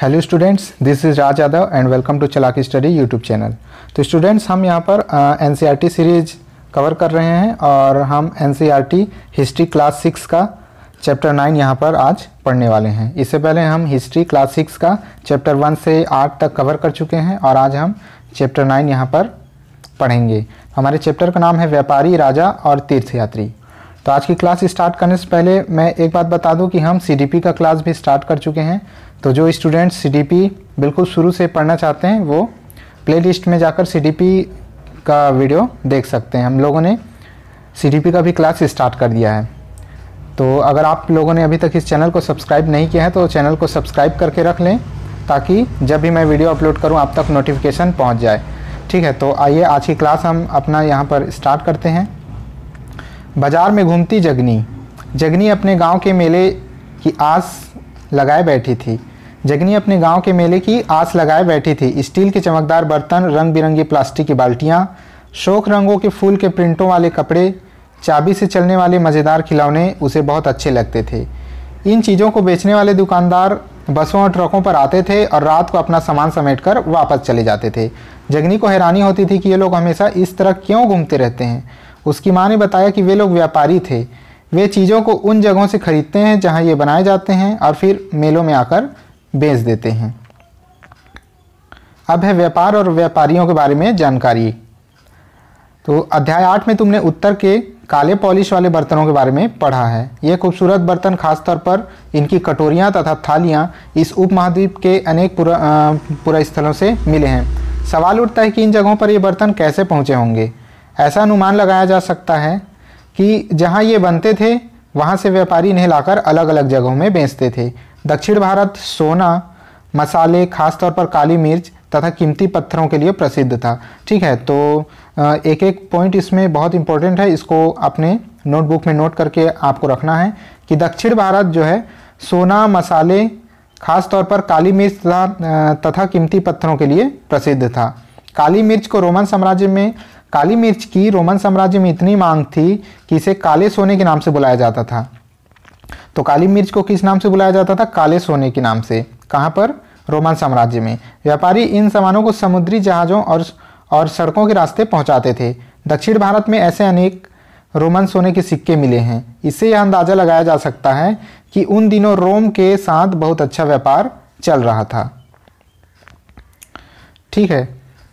hello students this is Raj Yadav and welcome to Chalaki study YouTube channel तो students हम यहाँ पर an uh, series cover e कर रहे हैं और हम एन हिस्ट्री क्लास सिक्स का चैप्टर नाइन यहाँ पर आज पढ़ने वाले हैं इससे पहले हम हिस्ट्री क्लास सिक्स का चैप्टर वन से आठ तक कवर कर चुके हैं और आज हम चैप्टर नाइन यहाँ पर पढ़ेंगे हमारे चैप्टर का नाम है व्यापारी राजा और तीर्थयात्री तो आज की क्लास स्टार्ट करने से पहले मैं एक बात बता दूं कि हम सी का क्लास भी स्टार्ट कर चुके हैं तो जो स्टूडेंट्स सी बिल्कुल शुरू से पढ़ना चाहते हैं वो प्लेलिस्ट में जाकर सी का वीडियो देख सकते हैं हम लोगों ने सी का भी क्लास स्टार्ट कर दिया है तो अगर आप लोगों ने अभी तक इस चैनल को सब्सक्राइब नहीं किया है तो चैनल को सब्सक्राइब करके रख लें ताकि जब भी मैं वीडियो अपलोड करूं आप तक नोटिफिकेशन पहुंच जाए ठीक है तो आइए आज की क्लास हम अपना यहाँ पर स्टार्ट करते हैं बाज़ार में घूमती जगनी जगनी अपने गांव के मेले की आस लगाए बैठी थी जगनी अपने गांव के मेले की आस लगाए बैठी थी स्टील के चमकदार बर्तन रंग बिरंगी प्लास्टिक की बाल्टियाँ शोक रंगों के फूल के प्रिंटों वाले कपड़े चाबी से चलने वाले मज़ेदार खिलौने उसे बहुत अच्छे लगते थे इन चीज़ों को बेचने वाले दुकानदार बसों और ट्रकों पर आते थे और रात को अपना सामान समेटकर वापस चले जाते थे जगनी को हैरानी होती थी कि ये लोग हमेशा इस तरह क्यों घूमते रहते हैं उसकी माँ ने बताया कि वे लोग व्यापारी थे वे चीज़ों को उन जगहों से खरीदते हैं जहाँ ये बनाए जाते हैं और फिर मेलों में आकर बेच देते हैं अब है व्यापार और व्यापारियों के बारे में जानकारी तो अध्याय आठ में तुमने उत्तर के काले पॉलिश वाले बर्तनों के बारे में पढ़ा है ये खूबसूरत बर्तन खासतौर पर इनकी कटोरियाँ तथा थालियाँ इस उपमहाद्वीप के अनेक पुरा स्थलों से मिले हैं सवाल उठता है कि इन जगहों पर ये बर्तन कैसे पहुँचे होंगे ऐसा अनुमान लगाया जा सकता है कि जहाँ ये बनते थे वहाँ से व्यापारी इन्हें लाकर अलग अलग जगहों में बेचते थे दक्षिण भारत सोना मसाले खासतौर पर काली मिर्च तथा कीमती पत्थरों के लिए प्रसिद्ध था ठीक है तो एक एक पॉइंट इसमें बहुत इंपॉर्टेंट है इसको अपने नोटबुक में नोट करके आपको रखना है कि दक्षिण भारत जो है सोना मसाले खास तौर पर काली मिर्च तथा तथा कीमती पत्थरों के लिए प्रसिद्ध था काली मिर्च को रोमन साम्राज्य में काली मिर्च की रोमन साम्राज्य में इतनी मांग थी कि इसे काले सोने के नाम से बुलाया जाता था तो काली मिर्च को किस नाम से बुलाया जाता था काले सोने के नाम से कहाँ पर रोमन साम्राज्य में व्यापारी इन सामानों को समुद्री जहाज़ों और और सड़कों के रास्ते पहुंचाते थे दक्षिण भारत में ऐसे अनेक रोमन सोने के सिक्के मिले हैं इससे यह अंदाज़ा लगाया जा सकता है कि उन दिनों रोम के साथ बहुत अच्छा व्यापार चल रहा था ठीक है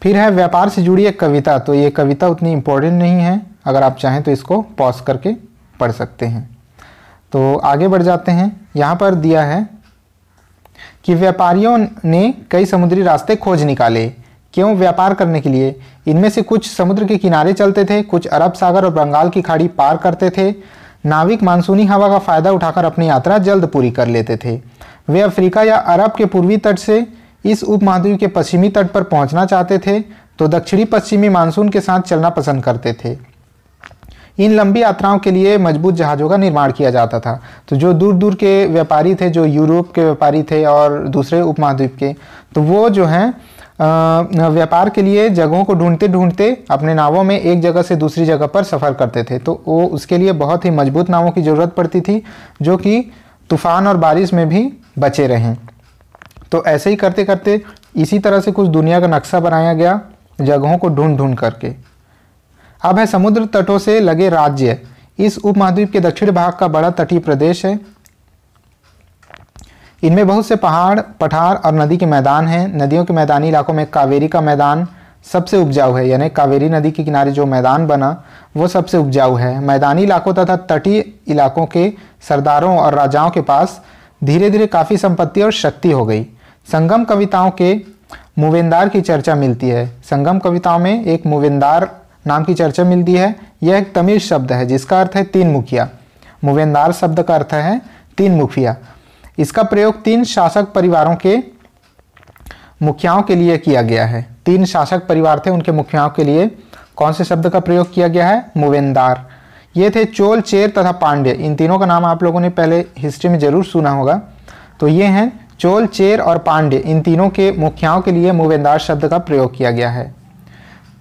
फिर है व्यापार से जुड़ी एक कविता तो ये कविता उतनी इम्पोर्टेंट नहीं है अगर आप चाहें तो इसको पॉज करके पढ़ सकते हैं तो आगे बढ़ जाते हैं यहाँ पर दिया है कि व्यापारियों ने कई समुद्री रास्ते खोज निकाले क्यों व्यापार करने के लिए इनमें से कुछ समुद्र के किनारे चलते थे कुछ अरब सागर और बंगाल की खाड़ी पार करते थे नाविक मानसूनी हवा का फ़ायदा उठाकर अपनी यात्रा जल्द पूरी कर लेते थे वे अफ्रीका या अरब के पूर्वी तट से इस उपमहाद्वीप के पश्चिमी तट पर पहुंचना चाहते थे तो दक्षिणी पश्चिमी मानसून के साथ चलना पसंद करते थे इन लंबी यात्राओं के लिए मजबूत जहाज़ों का निर्माण किया जाता था तो जो दूर दूर के व्यापारी थे जो यूरोप के व्यापारी थे और दूसरे उपमहाद्वीप के तो वो जो हैं व्यापार के लिए जगहों को ढूंढते ढूंढते अपने नावों में एक जगह से दूसरी जगह पर सफ़र करते थे तो वो उसके लिए बहुत ही मजबूत नावों की ज़रूरत पड़ती थी जो कि तूफ़ान और बारिश में भी बचे रहें तो ऐसे ही करते करते इसी तरह से कुछ दुनिया का नक्शा बनाया गया जगहों को ढूंढ ढूंढ करके अब है समुद्र तटों से लगे राज्य इस उपमहाद्वीप के दक्षिण भाग का बड़ा तटीय प्रदेश है इनमें बहुत से पहाड़ पठार और नदी के मैदान हैं नदियों के मैदानी इलाकों में कावेरी का मैदान सबसे उपजाऊ है यानी कावेरी नदी के किनारे जो मैदान बना वो सबसे उपजाऊ है मैदानी इलाकों तथा तटीय इलाकों के सरदारों और राजाओं के पास धीरे धीरे काफ़ी संपत्ति और शक्ति हो गई संगम कविताओं के मुवेंदार की चर्चा मिलती है संगम कविताओं में एक मुवेंदार नाम की चर्चा मिलती है यह एक तमिल शब्द है जिसका अर्थ है तीन मुखिया मुवेंदार शब्द का अर्थ है तीन मुखिया इसका प्रयोग तीन शासक परिवारों के मुखियाओं के लिए किया गया है तीन शासक परिवार थे उनके मुखियाओं के लिए कौन से शब्द का प्रयोग किया गया है मुवेंदार ये थे चोल चेर तथा पांड्य इन तीनों का नाम आप लोगों ने पहले हिस्ट्री में जरूर सुना होगा तो ये हैं चोल चेर और पांड्य इन तीनों के मुखियाओं के लिए मुवेंदार शब्द का प्रयोग किया गया है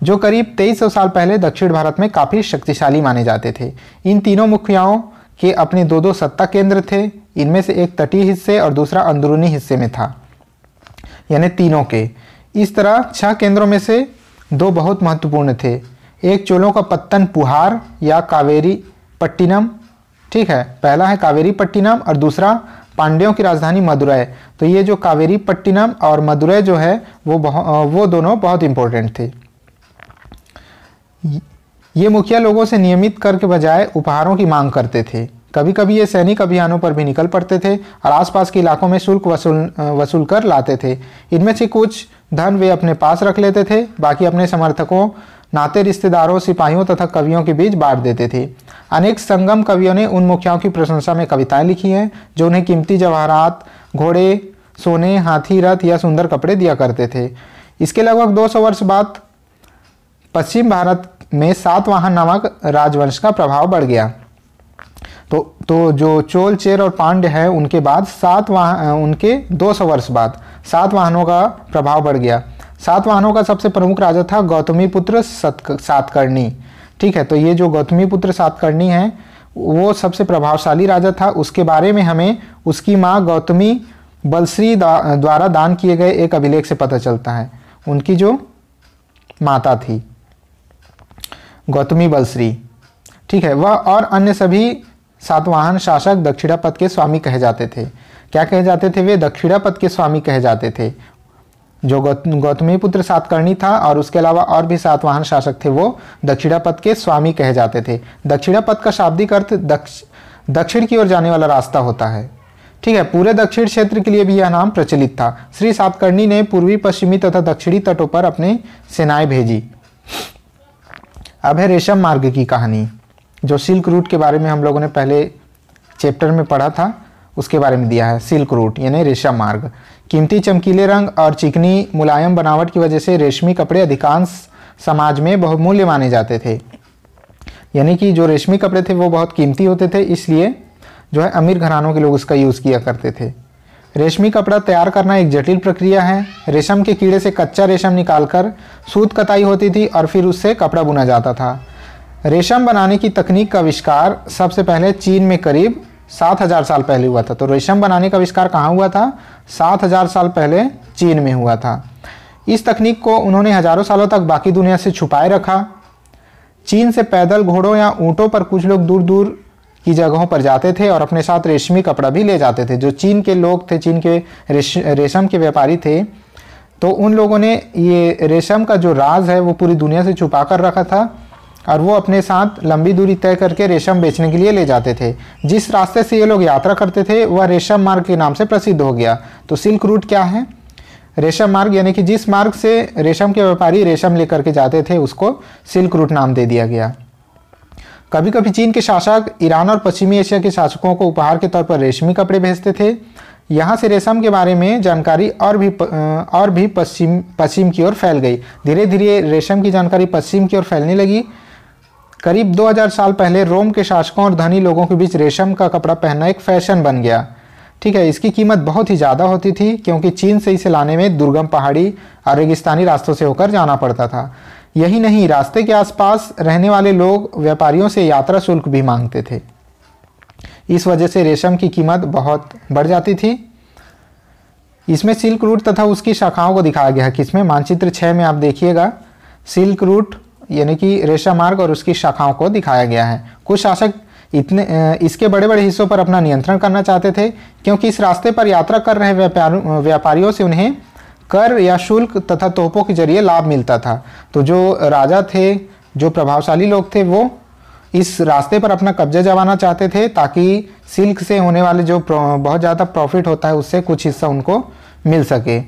जो करीब 2300 साल पहले दक्षिण भारत में काफ़ी शक्तिशाली माने जाते थे इन तीनों मुखियाओं के अपने दो दो सत्ता केंद्र थे इनमें से एक तटीय हिस्से और दूसरा अंदरूनी हिस्से में था यानी तीनों के इस तरह छह केंद्रों में से दो बहुत महत्वपूर्ण थे एक चोलों का पत्तन पुहार या कावेरी पट्टिनम ठीक है पहला है कावेरी पट्टिनम और दूसरा पांड्यों की राजधानी मदुरै तो ये जो कावेरी पट्टिनम और मदुरै जो है वो वो दोनों बहुत इंपॉर्टेंट थे ये मुखिया लोगों से नियमित कर के बजाय उपहारों की मांग करते थे कभी कभी ये सैनिक अभियानों पर भी निकल पड़ते थे और आसपास के इलाकों में शुल्क वसूल वसूल कर लाते थे इनमें से कुछ धन वे अपने पास रख लेते थे बाकी अपने समर्थकों नाते रिश्तेदारों सिपाहियों तथा कवियों के बीच बांट देते थे अनेक संगम कवियों ने उन मुखियाओं की प्रशंसा में कविताएं लिखी हैं जो उन्हें कीमती जवाहरात घोड़े सोने हाथी रथ या सुंदर कपड़े दिया करते थे इसके लगभग 200 वर्ष बाद पश्चिम भारत में सातवाहन नामक राजवंश का प्रभाव बढ़ गया तो तो जो चोल चेर और पांड्य है उनके बाद सात वाहन उनके 200 वर्ष बाद सात वाहनों का प्रभाव बढ़ गया सात वाहनों का सबसे प्रमुख राजा था गौतमी पुत्र सातकर्णी ठीक है तो ये जो गौतमी पुत्र सातकर्णी है वो सबसे प्रभावशाली राजा था उसके बारे में हमें उसकी माँ गौतमी बलश्री द्वारा दान किए गए एक अभिलेख से पता चलता है उनकी जो माता थी गौतमी बलश्री ठीक है वह और अन्य सभी सातवाहन शासक दक्षिणापथ के स्वामी कहे जाते थे क्या कहे जाते थे वे दक्षिणापथ के स्वामी कहे जाते थे जो गौतमी पुत्र सातकर्णी था और उसके अलावा और भी सातवाहन शासक थे वो दक्षिणापथ के स्वामी कहे जाते थे दक्षिणापथ का शाब्दिक अर्थ दक्ष दक्षिण की ओर जाने वाला रास्ता होता है ठीक है पूरे दक्षिण क्षेत्र के लिए भी यह नाम प्रचलित था श्री सातकर्णी ने पूर्वी पश्चिमी तथा दक्षिणी तटों पर अपनी सेनाएं भेजी अब है रेशम मार्ग की कहानी जो सिल्क रूट के बारे में हम लोगों ने पहले चैप्टर में पढ़ा था उसके बारे में दिया है सिल्क रूट यानी रेशम मार्ग कीमती चमकीले रंग और चिकनी मुलायम बनावट की वजह से रेशमी कपड़े अधिकांश समाज में बहुमूल्य माने जाते थे यानी कि जो रेशमी कपड़े थे वो बहुत कीमती होते थे इसलिए जो है अमीर घरानों के लोग उसका यूज़ किया करते थे रेशमी कपड़ा तैयार करना एक जटिल प्रक्रिया है रेशम के कीड़े से कच्चा रेशम निकालकर सूत कताई होती थी और फिर उससे कपड़ा बुना जाता था रेशम बनाने की तकनीक का आविष्कार सबसे पहले चीन में करीब सात हज़ार साल पहले हुआ था तो रेशम बनाने का आविष्कार कहाँ हुआ था सात हज़ार साल पहले चीन में हुआ था इस तकनीक को उन्होंने हज़ारों सालों तक बाकी दुनिया से छुपाए रखा चीन से पैदल घोड़ों या ऊँटों पर कुछ लोग दूर दूर की जगहों पर जाते थे और अपने साथ रेशमी कपड़ा भी ले जाते थे जो चीन के लोग थे चीन के रेश, रेशम के व्यापारी थे तो उन लोगों ने ये रेशम का जो राज है वो पूरी दुनिया से छुपा कर रखा था और वो अपने साथ लंबी दूरी तय करके रेशम बेचने के लिए ले जाते थे जिस रास्ते से ये लोग यात्रा करते थे वह रेशम मार्ग के नाम से प्रसिद्ध हो गया तो सिल्क रूट क्या है रेशम मार्ग यानी कि जिस मार्ग से रेशम के व्यापारी रेशम लेकर के जाते थे उसको सिल्क रूट नाम दे दिया गया कभी कभी चीन के शासक ईरान और पश्चिमी एशिया के शासकों को उपहार के तौर पर रेशमी कपड़े भेजते थे यहाँ से रेशम के बारे में जानकारी और भी प, और भी पश्चिम पश्चिम की ओर फैल गई धीरे धीरे रेशम की जानकारी पश्चिम की ओर फैलने लगी करीब 2000 साल पहले रोम के शासकों और धनी लोगों के बीच रेशम का कपड़ा पहनना एक फैशन बन गया ठीक है इसकी कीमत बहुत ही ज़्यादा होती थी क्योंकि चीन से इसे लाने में दुर्गम पहाड़ी और रेगिस्तानी रास्तों से होकर जाना पड़ता था यही नहीं रास्ते के आसपास रहने वाले लोग व्यापारियों से यात्रा शुल्क भी मांगते थे इस वजह से रेशम की कीमत बहुत बढ़ जाती थी इसमें सिल्क रूट तथा उसकी शाखाओं को दिखाया गया है कि इसमें मानचित्र छः में आप देखिएगा सिल्क रूट यानी कि रेशा मार्ग और उसकी शाखाओं को दिखाया गया है कुछ शासक इतने इसके बड़े बड़े हिस्सों पर अपना नियंत्रण करना चाहते थे क्योंकि इस रास्ते पर यात्रा कर रहे व्यापार व्यापारियों से उन्हें कर या शुल्क तथा तोपों के जरिए लाभ मिलता था तो जो राजा थे जो प्रभावशाली लोग थे वो इस रास्ते पर अपना कब्जा जमाना चाहते थे ताकि सिल्क से होने वाले जो बहुत ज़्यादा प्रॉफिट होता है उससे कुछ हिस्सा उनको मिल सके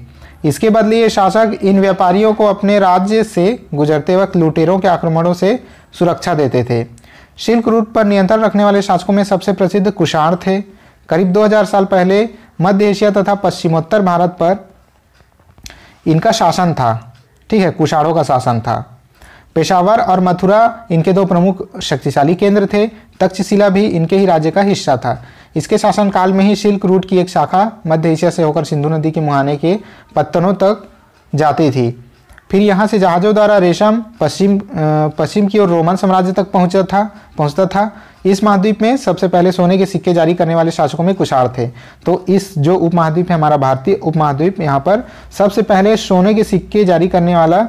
इसके बदले ये शासक इन व्यापारियों को अपने राज्य से गुजरते वक्त लुटेरों के आक्रमणों से सुरक्षा देते थे शिल्क रूट पर नियंत्रण रखने वाले शासकों में सबसे प्रसिद्ध कुषाण थे करीब 2000 साल पहले मध्य एशिया तथा पश्चिमोत्तर भारत पर इनका शासन था ठीक है कुशाणों का शासन था पेशावर और मथुरा इनके दो प्रमुख शक्तिशाली केंद्र थे तक्षशिला भी इनके ही राज्य का हिस्सा था इसके शासनकाल में ही सिल्क रूट की एक शाखा मध्य एशिया से होकर सिंधु नदी के मुहाने के पत्तनों तक जाती थी फिर यहाँ से जहाज़ों द्वारा रेशम पश्चिम पश्चिम की ओर रोमन साम्राज्य तक पहुँचा था पहुँचता था इस महाद्वीप में सबसे पहले सोने के सिक्के जारी करने वाले शासकों में कुशार थे तो इस जो उपमहाद्वीप है हमारा भारतीय उपमहाद्वीप यहाँ पर सबसे पहले सोने के सिक्के जारी करने वाला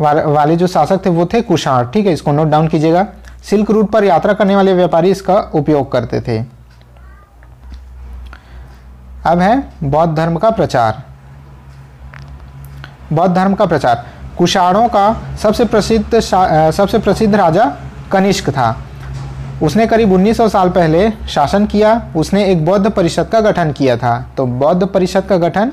वाले जो शासक थे वो थे कुशार ठीक है इसको नोट डाउन कीजिएगा सिल्क रूट पर यात्रा करने वाले व्यापारी इसका उपयोग करते थे अब है बौद्ध धर्म का प्रचार बौद्ध धर्म का प्रचार कुषाणों का सबसे प्रसिद्ध सबसे प्रसिद्ध राजा कनिष्क था उसने करीब 1900 साल पहले शासन किया उसने एक बौद्ध परिषद का गठन किया था तो बौद्ध परिषद का गठन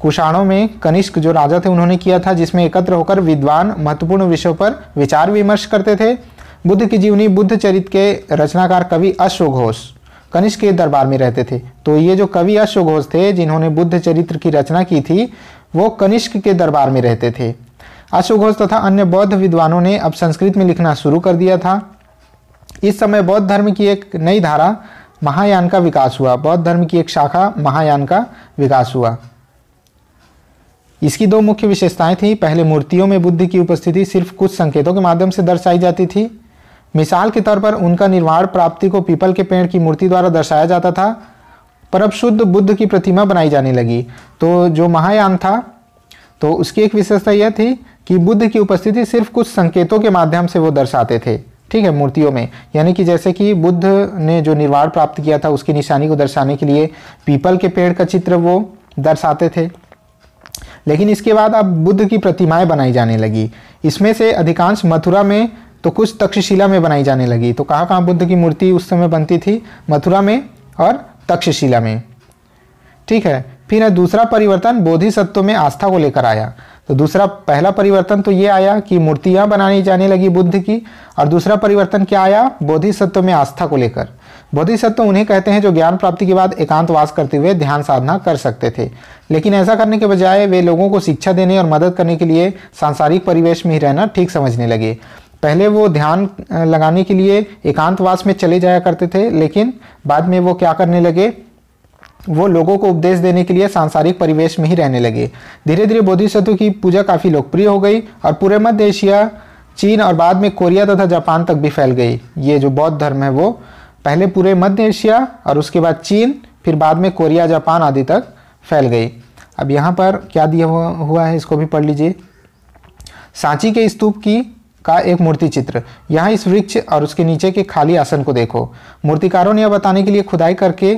कुषाणों में कनिष्क जो राजा थे उन्होंने किया था जिसमें एकत्र होकर विद्वान महत्वपूर्ण विषयों पर विचार विमर्श करते थे बुद्ध की जीवनी बुद्ध चरित्र के रचनाकार कवि अश्वघोष कनिष्क के दरबार में रहते थे तो ये जो कवि अश्वघोष थे जिन्होंने बुद्ध चरित्र की रचना की थी वो कनिष्क के दरबार में रहते थे अश्वघोष तथा अन्य बौद्ध विद्वानों ने अब संस्कृत में लिखना शुरू कर दिया था इस समय बौद्ध धर्म की एक नई धारा महायान का विकास हुआ बौद्ध धर्म की एक शाखा महायान का विकास हुआ इसकी दो मुख्य विशेषताएं थीं पहले मूर्तियों में बुद्ध की उपस्थिति सिर्फ कुछ संकेतों के माध्यम से दर्शाई जाती थी मिसाल के तौर पर उनका निर्वाण प्राप्ति को पीपल के पेड़ की मूर्ति द्वारा दर्शाया जाता था पर अब शुद्ध बुद्ध की प्रतिमा बनाई जाने लगी तो जो महायान था तो उसकी एक विशेषता यह थी कि बुद्ध की उपस्थिति सिर्फ कुछ संकेतों के माध्यम से वो दर्शाते थे ठीक है मूर्तियों में यानी कि जैसे कि बुद्ध ने जो निर्वाण प्राप्त किया था उसकी निशानी को दर्शाने के लिए पीपल के पेड़ का चित्र वो दर्शाते थे लेकिन इसके बाद अब बुद्ध की प्रतिमाएं बनाई जाने लगी इसमें से अधिकांश मथुरा में तो कुछ तक्षशिला में बनाई जाने लगी तो कहाँ कहाँ बुद्ध की मूर्ति उस समय बनती थी मथुरा में और तक्षशिला में ठीक है फिर दूसरा परिवर्तन बोधिसत्व में आस्था को लेकर आया तो दूसरा पहला परिवर्तन तो ये आया कि मूर्तियाँ बनाई जाने लगी बुद्ध की और दूसरा परिवर्तन क्या आया बोधिसत्व में आस्था को लेकर बोधिसत्व उन्हें कहते हैं जो ज्ञान प्राप्ति के बाद एकांतवास करते हुए ध्यान साधना कर सकते थे लेकिन ऐसा करने के बजाय वे लोगों को शिक्षा देने और मदद करने के लिए सांसारिक परिवेश में ही रहना ठीक समझने लगे पहले वो ध्यान लगाने के लिए एकांतवास में चले जाया करते थे लेकिन बाद में वो क्या करने लगे वो लोगों को उपदेश देने के लिए सांसारिक परिवेश में ही रहने लगे धीरे धीरे बोधिसत्व की पूजा काफ़ी लोकप्रिय हो गई और पूरे मध्य एशिया चीन और बाद में कोरिया तथा जापान तक भी फैल गई ये जो बौद्ध धर्म है वो पहले पूरे मध्य एशिया और उसके बाद चीन फिर बाद में कोरिया जापान आदि तक फैल गई अब यहाँ पर क्या दिया हुआ है इसको भी पढ़ लीजिए सांची के स्तूप की का एक मूर्ति चित्र यहाँ इस वृक्ष और उसके नीचे के खाली आसन को देखो मूर्तिकारों ने यह बताने के लिए खुदाई करके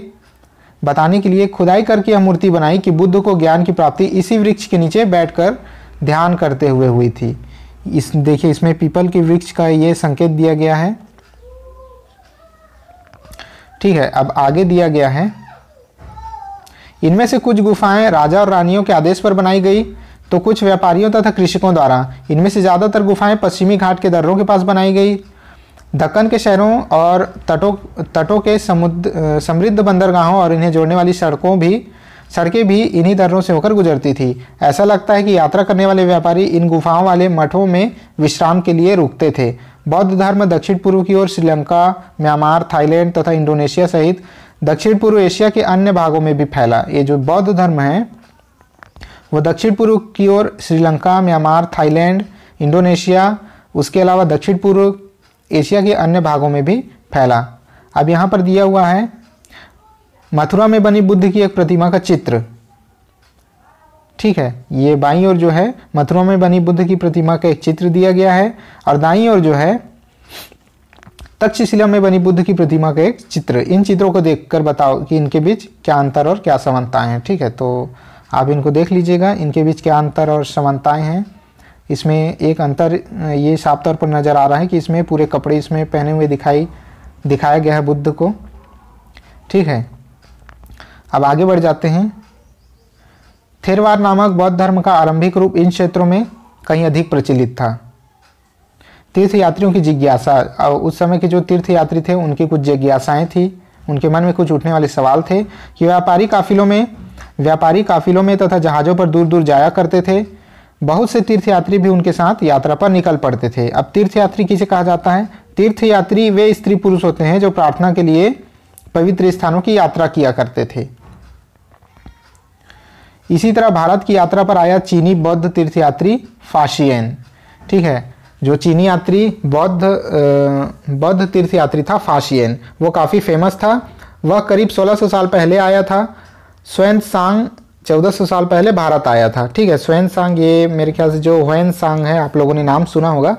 बताने के लिए खुदाई करके यह मूर्ति बनाई कि बुद्ध को ज्ञान की प्राप्ति इसी वृक्ष के नीचे बैठकर ध्यान करते हुए हुई थी इस देखिए इसमें पीपल के वृक्ष का ये संकेत दिया गया है ठीक है अब आगे दिया गया है इनमें से कुछ गुफाएं राजा और रानियों के आदेश पर बनाई गई तो कुछ व्यापारियों तथा कृषकों द्वारा इनमें से ज़्यादातर गुफाएं पश्चिमी घाट के दर्रों के पास बनाई गई दक्कन के शहरों और तटों तटों के समुद्र समृद्ध बंदरगाहों और इन्हें जोड़ने वाली सड़कों भी सड़कें भी इन्हीं दर्रों से होकर गुजरती थी ऐसा लगता है कि यात्रा करने वाले व्यापारी इन गुफाओं वाले मठों में विश्राम के लिए रुकते थे बौद्ध धर्म दक्षिण पूर्व की ओर श्रीलंका म्यांमार थाईलैंड तथा इंडोनेशिया सहित दक्षिण पूर्व एशिया के अन्य भागों में भी फैला ये जो बौद्ध धर्म है वह दक्षिण पूर्व की ओर श्रीलंका म्यांमार थाईलैंड इंडोनेशिया उसके अलावा दक्षिण पूर्व एशिया के अन्य भागों में भी फैला अब यहाँ पर दिया हुआ है मथुरा में बनी बुद्ध की एक प्रतिमा का चित्र ठीक है ये बाई और जो है मथुरा में बनी बुद्ध की प्रतिमा का एक चित्र दिया गया है और दाई और जो है तक्षशिला में बनी बुद्ध की प्रतिमा का एक चित्र इन चित्रों को देखकर बताओ कि इनके बीच क्या अंतर और क्या समानताएं हैं ठीक है तो आप इनको देख लीजिएगा इनके बीच क्या अंतर और समानताएं हैं इसमें एक अंतर ये साफ तौर पर नज़र आ रहा है कि इसमें पूरे कपड़े इसमें पहने हुए दिखाई दिखाया गया है बुद्ध को ठीक है अब आगे बढ़ जाते हैं थेरवार नामक बौद्ध धर्म का आरंभिक रूप इन क्षेत्रों में कहीं अधिक प्रचलित था तीर्थ यात्रियों की जिज्ञासा और उस समय के जो तीर्थ यात्री थे उनकी कुछ जिज्ञासाएँ थी उनके मन में कुछ उठने वाले सवाल थे कि व्यापारी काफिलों में व्यापारी काफिलों में तथा जहाज़ों पर दूर दूर जाया करते थे बहुत से तीर्थयात्री भी उनके साथ यात्रा पर निकल पड़ते थे अब तीर्थयात्री किसे कहा जाता है तीर्थयात्री वे स्त्री पुरुष होते हैं जो प्रार्थना के लिए पवित्र स्थानों की यात्रा किया करते थे इसी तरह भारत की यात्रा पर आया चीनी बौद्ध तीर्थयात्री फाशियन ठीक है जो चीनी यात्री बौद्ध बौद्ध तीर्थयात्री था फाशियन वो काफ़ी फेमस था वह करीब 1600 साल पहले आया था स्वयं सांग चौदह सौ साल पहले भारत आया था ठीक है स्वयं सांग ये मेरे ख्याल से जो हुएन सांग है आप लोगों ने नाम सुना होगा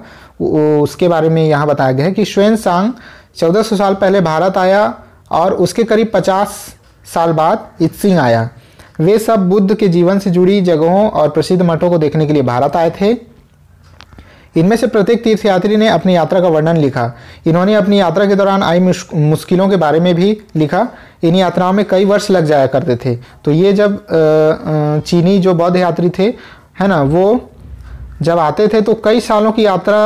उसके बारे में यहाँ बताया गया है कि स्वयं सांग चौदह सौ साल पहले भारत आया और उसके करीब पचास साल बाद इत्सिंग आया वे सब बुद्ध के जीवन से जुड़ी जगहों और प्रसिद्ध मठों को देखने के लिए भारत आए थे इनमें से प्रत्येक तीर्थयात्री ने अपनी यात्रा का वर्णन लिखा इन्होंने अपनी यात्रा के दौरान आई मुश्किलों के बारे में भी लिखा इन यात्राओं में कई वर्ष लग जाया करते थे तो ये जब चीनी जो बौद्ध यात्री थे है ना वो जब आते थे तो कई सालों की यात्रा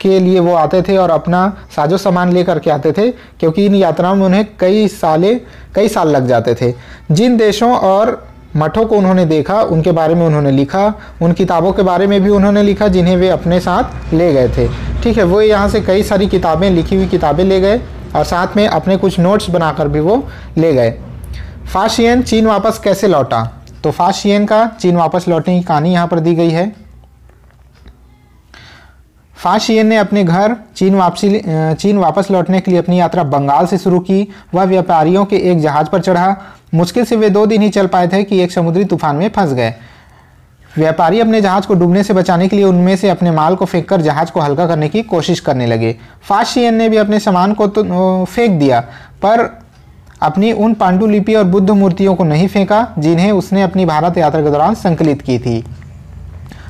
के लिए वो आते थे और अपना साजो सामान ले करके आते थे क्योंकि इन यात्राओं में उन्हें कई साले कई साल लग जाते थे जिन देशों और मठों को उन्होंने देखा उनके बारे में उन्होंने लिखा उन किताबों के बारे में भी उन्होंने लिखा जिन्हें वे अपने साथ ले गए थे ठीक है वो यहाँ से कई सारी किताबें लिखी हुई किताबें ले गए और साथ में अपने कुछ नोट्स बनाकर भी वो ले गए फाशियन चीन वापस कैसे लौटा तो फाशियन का चीन वापस लौटने की कहानी यहाँ पर दी गई है फाशियन ने अपने घर चीन वापसी चीन वापस लौटने के लिए अपनी यात्रा बंगाल से शुरू की वह व्यापारियों के एक जहाज़ पर चढ़ा मुश्किल से वे दो दिन ही चल पाए थे कि एक समुद्री तूफान में फंस गए व्यापारी अपने जहाज को डूबने से बचाने के लिए उनमें से अपने माल को फेंक कर जहाज को हल्का करने की कोशिश करने लगे फास्टियन ने भी अपने सामान को तो फेंक दिया पर अपनी उन पांडुलिपि और बुद्ध मूर्तियों को नहीं फेंका जिन्हें उसने अपनी भारत यात्रा के दौरान संकलित की थी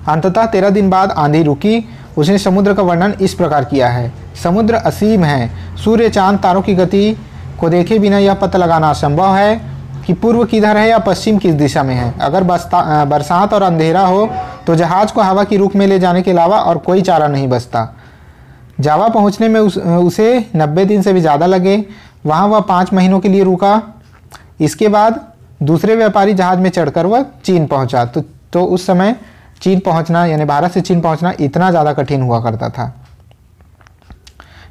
अंततः तेरह दिन बाद आंधी रुकी उसने समुद्र का वर्णन इस प्रकार किया है समुद्र असीम है सूर्य चांद तारों की गति को देखे बिना यह पता लगाना असंभव है कि पूर्व किधर है या पश्चिम किस दिशा में है अगर बरसात और अंधेरा हो तो जहाज़ को हवा की रूप में ले जाने के अलावा और कोई चारा नहीं बचता जावा पहुंचने में उस, उसे नब्बे दिन से भी ज़्यादा लगे वहाँ वह पाँच महीनों के लिए रुका इसके बाद दूसरे व्यापारी जहाज़ में चढ़कर वह चीन पहुँचा तो, तो उस समय चीन पहुँचना यानी भारत से चीन पहुँचना इतना ज़्यादा कठिन हुआ करता था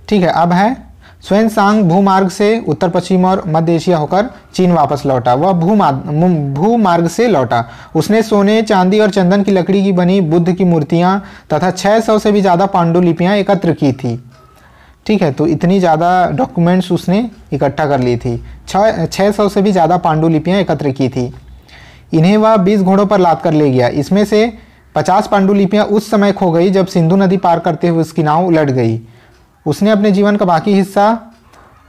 ठीक है अब है स्वयंसांग भूमार्ग से उत्तर पश्चिम और मध्य एशिया होकर चीन वापस लौटा वह भूमार्ग से लौटा उसने सोने चांदी और चंदन की लकड़ी की बनी बुद्ध की मूर्तियाँ तथा 600 से भी ज़्यादा पांडुलिपियाँ एकत्र की थी ठीक है तो इतनी ज़्यादा डॉक्यूमेंट्स उसने इकट्ठा कर ली थी छः सौ से भी ज़्यादा पांडुलिपियाँ एकत्र की थी इन्हें वह बीस घोड़ों पर लाद कर ले गया इसमें से पचास पांडुलिपियाँ उस समय खो गई जब सिंधु नदी पार करते हुए उसकी नाव उलट गई उसने अपने जीवन का बाकी हिस्सा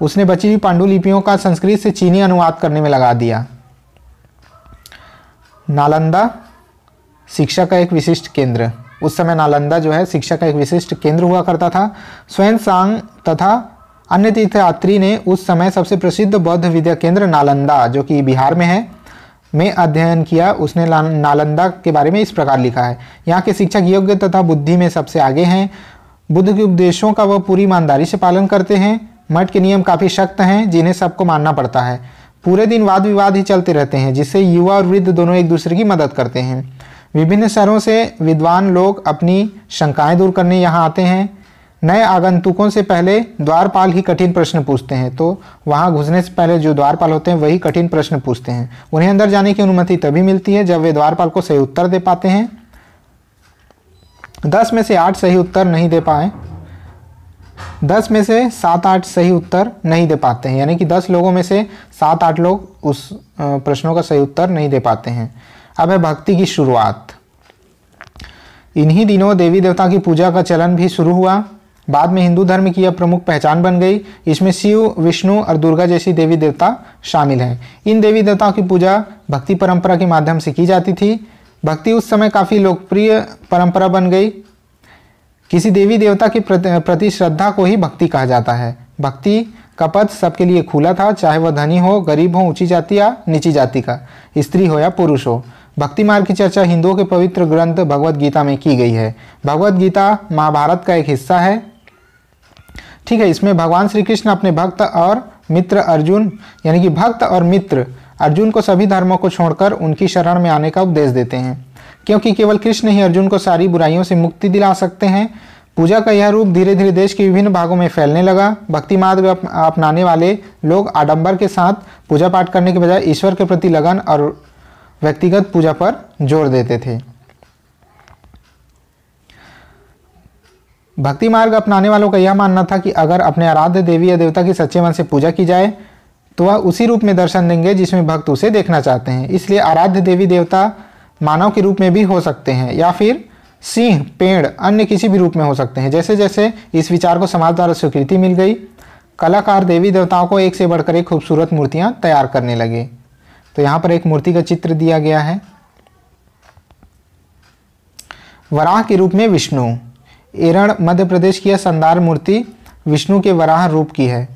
उसने बची हुई पांडुलिपियों का संस्कृत से चीनी अनुवाद करने में लगा दिया नालंदा शिक्षा का एक विशिष्ट केंद्र उस समय नालंदा जो है शिक्षा का एक विशिष्ट केंद्र हुआ करता था स्वयं सांग तथा अन्य तीर्थयात्री ने उस समय सबसे प्रसिद्ध बौद्ध विद्या केंद्र नालंदा जो कि बिहार में है में अध्ययन किया उसने नालंदा के बारे में इस प्रकार लिखा है यहाँ के शिक्षक योग्य तथा बुद्धि में सबसे आगे हैं बुद्ध के उपदेशों का वह पूरी ईमानदारी से पालन करते हैं मठ के नियम काफ़ी सख्त हैं जिन्हें सबको मानना पड़ता है पूरे दिन वाद विवाद ही चलते रहते हैं जिससे युवा और वृद्ध दोनों एक दूसरे की मदद करते हैं विभिन्न शहरों से विद्वान लोग अपनी शंकाएं दूर करने यहाँ आते हैं नए आगंतुकों से पहले द्वारपाल ही कठिन प्रश्न पूछते हैं तो वहाँ घुसने से पहले जो द्वारपाल होते हैं वही कठिन प्रश्न पूछते हैं उन्हें अंदर जाने की अनुमति तभी मिलती है जब वे द्वारपाल को सही उत्तर दे पाते हैं दस में से आठ सही उत्तर नहीं दे पाए दस में से सात आठ सही उत्तर नहीं दे पाते हैं यानी कि दस लोगों में से सात आठ लोग उस प्रश्नों का सही उत्तर नहीं दे पाते हैं अब है भक्ति की शुरुआत इन्हीं दिनों देवी देवता की पूजा का चलन भी शुरू हुआ बाद में हिंदू धर्म की यह प्रमुख पहचान बन गई इसमें शिव विष्णु और दुर्गा जैसी देवी देवता शामिल हैं इन देवी देवताओं की पूजा भक्ति परंपरा के माध्यम से की जाती थी भक्ति उस समय काफ़ी लोकप्रिय परंपरा बन गई किसी देवी देवता के प्रति श्रद्धा को ही भक्ति कहा जाता है भक्ति का पद सबके लिए खुला था चाहे वह धनी हो गरीब हो ऊंची जाति या नीची जाति का स्त्री हो या पुरुष हो भक्ति मार्ग की चर्चा हिंदुओं के पवित्र ग्रंथ भगवत गीता में की गई है भगवत गीता महाभारत का एक हिस्सा है ठीक है इसमें भगवान श्री कृष्ण अपने भक्त और मित्र अर्जुन यानी कि भक्त और मित्र अर्जुन को सभी धर्मों को छोड़कर उनकी शरण में आने का उपदेश देते हैं क्योंकि केवल कृष्ण ही अर्जुन को सारी बुराइयों से मुक्ति दिला सकते हैं पूजा का यह रूप धीरे धीरे देश के विभिन्न भागों में फैलने लगा भक्ति मार्ग अपनाने वाले लोग आडंबर के साथ पूजा पाठ करने के बजाय ईश्वर के प्रति लगन और व्यक्तिगत पूजा पर जोर देते थे भक्ति मार्ग अपनाने वालों का यह मानना था कि अगर अपने आराध्य देवी या देवता की सच्चे मन से पूजा की जाए तो वह उसी रूप में दर्शन देंगे जिसमें भक्त उसे देखना चाहते हैं इसलिए आराध्य देवी देवता मानव के रूप में भी हो सकते हैं या फिर सिंह पेड़ अन्य किसी भी रूप में हो सकते हैं जैसे जैसे इस विचार को समाज द्वारा स्वीकृति मिल गई कलाकार देवी देवताओं को एक से बढ़कर एक खूबसूरत मूर्तियाँ तैयार करने लगे तो यहाँ पर एक मूर्ति का चित्र दिया गया है वराह के रूप में विष्णु एरण मध्य प्रदेश की यह शानदार मूर्ति विष्णु के वराह रूप की है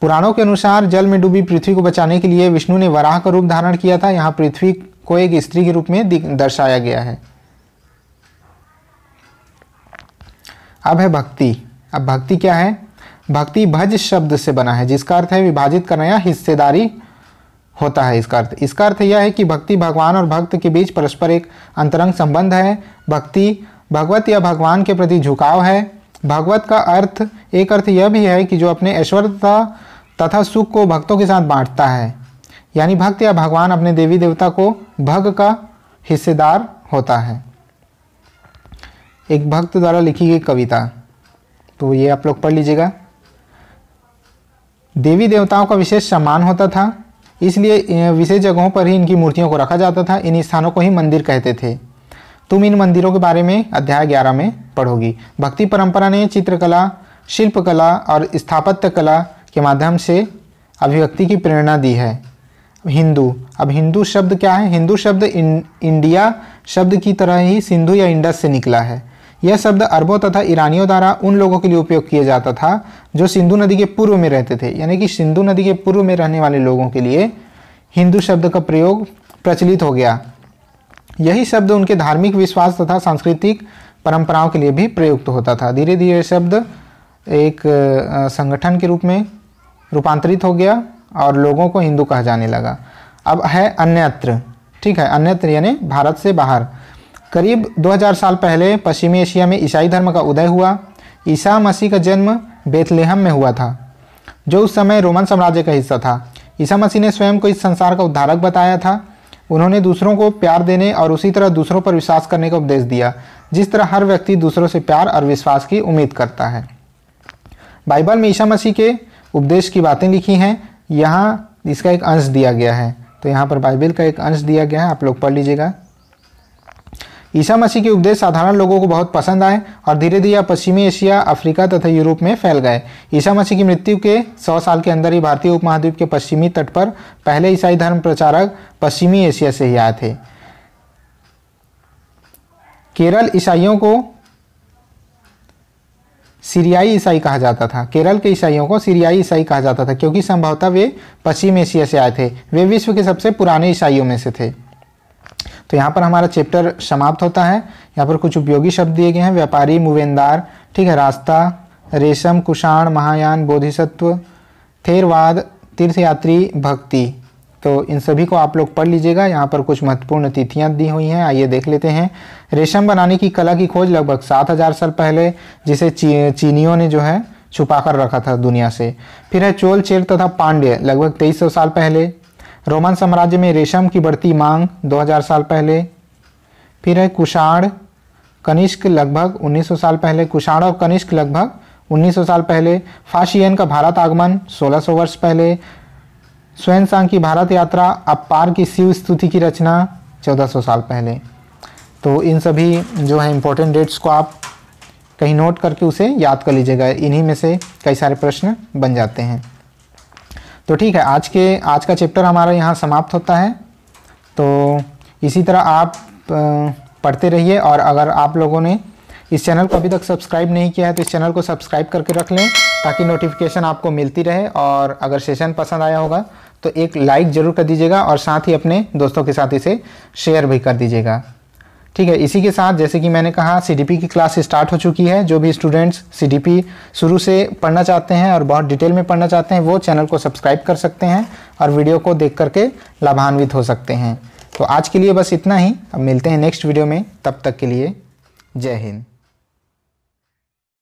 पुराणों के अनुसार जल में डूबी पृथ्वी को बचाने के लिए विष्णु ने वराह का रूप धारण किया था यहाँ पृथ्वी को एक स्त्री के रूप में दर्शाया गया है अब है भक्ति अब भक्ति क्या है भक्ति भज शब्द से बना है जिसका अर्थ है विभाजित करना या हिस्सेदारी होता है इसका अर्थ इसका अर्थ यह है कि भक्ति भगवान और भक्त के बीच परस्पर एक अंतरंग संबंध है भक्ति भगवत या भगवान के प्रति झुकाव है भगवत का अर्थ एक अर्थ यह भी है कि जो अपने ऐश्वर्यता तथा सुख को भक्तों के साथ बांटता है यानी भक्त या भगवान अपने देवी देवता को भग का हिस्सेदार होता है एक भक्त द्वारा लिखी गई कविता तो ये आप लोग पढ़ लीजिएगा देवी देवताओं का विशेष सम्मान होता था इसलिए विशेष जगहों पर ही इनकी मूर्तियों को रखा जाता था इन स्थानों को ही मंदिर कहते थे तुम इन मंदिरों के बारे में अध्याय ग्यारह में पढ़ोगी भक्ति परंपरा ने चित्रकला शिल्पकला और स्थापत्य कला के माध्यम से अभिव्यक्ति की प्रेरणा दी है हिंदू अब हिंदू शब्द क्या है हिंदू शब्द इन, इंडिया शब्द की तरह ही सिंधु या इंडस से निकला है यह शब्द अरबों तथा ईरानियों द्वारा उन लोगों के लिए उपयोग किया जाता था जो सिंधु नदी के पूर्व में रहते थे यानी कि सिंधु नदी के पूर्व में रहने वाले लोगों के लिए हिंदू शब्द का प्रयोग प्रचलित हो गया यही शब्द उनके धार्मिक विश्वास तथा सांस्कृतिक परंपराओं के लिए भी प्रयुक्त होता था धीरे धीरे शब्द एक संगठन के रूप में रूपांतरित हो गया और लोगों को हिंदू कहा जाने लगा अब है अन्यत्र ठीक है अन्यत्र यानी भारत से बाहर करीब 2000 साल पहले पश्चिमी एशिया में ईसाई धर्म का उदय हुआ ईसा मसीह का जन्म बेतलेहम में हुआ था जो उस समय रोमन साम्राज्य का हिस्सा था ईसा मसीह ने स्वयं को इस संसार का उद्धारक बताया था उन्होंने दूसरों को प्यार देने और उसी तरह दूसरों पर विश्वास करने का उपदेश दिया जिस तरह हर व्यक्ति दूसरों से प्यार और विश्वास की उम्मीद करता है बाइबल में ईसा मसीह के उपदेश की बातें लिखी हैं यहाँ इसका एक अंश दिया गया है तो यहाँ पर बाइबल का एक अंश दिया गया है आप लोग पढ़ लीजिएगा ईसा मसीह के उपदेश साधारण लोगों को बहुत पसंद आए और धीरे धीरे पश्चिमी एशिया अफ्रीका तथा यूरोप में फैल गए ईसा मसीह की मृत्यु के सौ साल के अंदर ही भारतीय उपमहाद्वीप के पश्चिमी तट पर पहले ईसाई धर्म प्रचारक पश्चिमी एशिया से ही आए थे केरल ईसाइयों को सीरियाई ईसाई कहा जाता था केरल के ईसाइयों को सीरियाई ईसाई कहा जाता था क्योंकि संभवतः वे पश्चिम एशिया से आए थे वे विश्व के सबसे पुराने ईसाइयों में से थे तो यहाँ पर हमारा चैप्टर समाप्त होता है यहाँ पर कुछ उपयोगी शब्द दिए गए हैं व्यापारी मुवेंदार ठीक है रास्ता रेशम कुषाण महायान बोधिसत्व थेरवाद तीर्थयात्री भक्ति तो इन सभी को आप लोग पढ़ लीजिएगा यहाँ पर कुछ महत्वपूर्ण तिथियाँ दी हुई हैं आइए देख लेते हैं रेशम बनाने की कला की खोज लगभग सात हज़ार साल पहले जिसे ची, चीनियों ने जो है छुपा कर रखा था दुनिया से फिर है चोल चेर तथा पांड्य लगभग तेईस सौ साल पहले रोमन साम्राज्य में रेशम की बढ़ती मांग 2000 साल पहले फिर है कुषाण कनिष्क लगभग 1900 साल पहले कुषाण और कनिष्क लगभग 1900 साल पहले फाशियन का भारत आगमन 1600 वर्ष पहले स्वयं सांग की भारत यात्रा अपार की शिव स्तुति की रचना 1400 साल पहले तो इन सभी जो है इम्पोर्टेंट डेट्स को आप कहीं नोट करके उसे याद कर लीजिएगा इन्हीं में से कई सारे प्रश्न बन जाते हैं तो ठीक है आज के आज का चैप्टर हमारा यहाँ समाप्त होता है तो इसी तरह आप पढ़ते रहिए और अगर आप लोगों ने इस चैनल को अभी तक सब्सक्राइब नहीं किया है तो इस चैनल को सब्सक्राइब करके रख लें ताकि नोटिफिकेशन आपको मिलती रहे और अगर सेशन पसंद आया होगा तो एक लाइक ज़रूर कर दीजिएगा और साथ ही अपने दोस्तों के साथ इसे शेयर भी कर दीजिएगा ठीक है इसी के साथ जैसे कि मैंने कहा सीडीपी की क्लास स्टार्ट हो चुकी है जो भी स्टूडेंट्स सीडीपी शुरू से पढ़ना चाहते हैं और बहुत डिटेल में पढ़ना चाहते हैं वो चैनल को सब्सक्राइब कर सकते हैं और वीडियो को देख करके लाभान्वित हो सकते हैं तो आज के लिए बस इतना ही अब मिलते हैं नेक्स्ट वीडियो में तब तक के लिए जय हिंद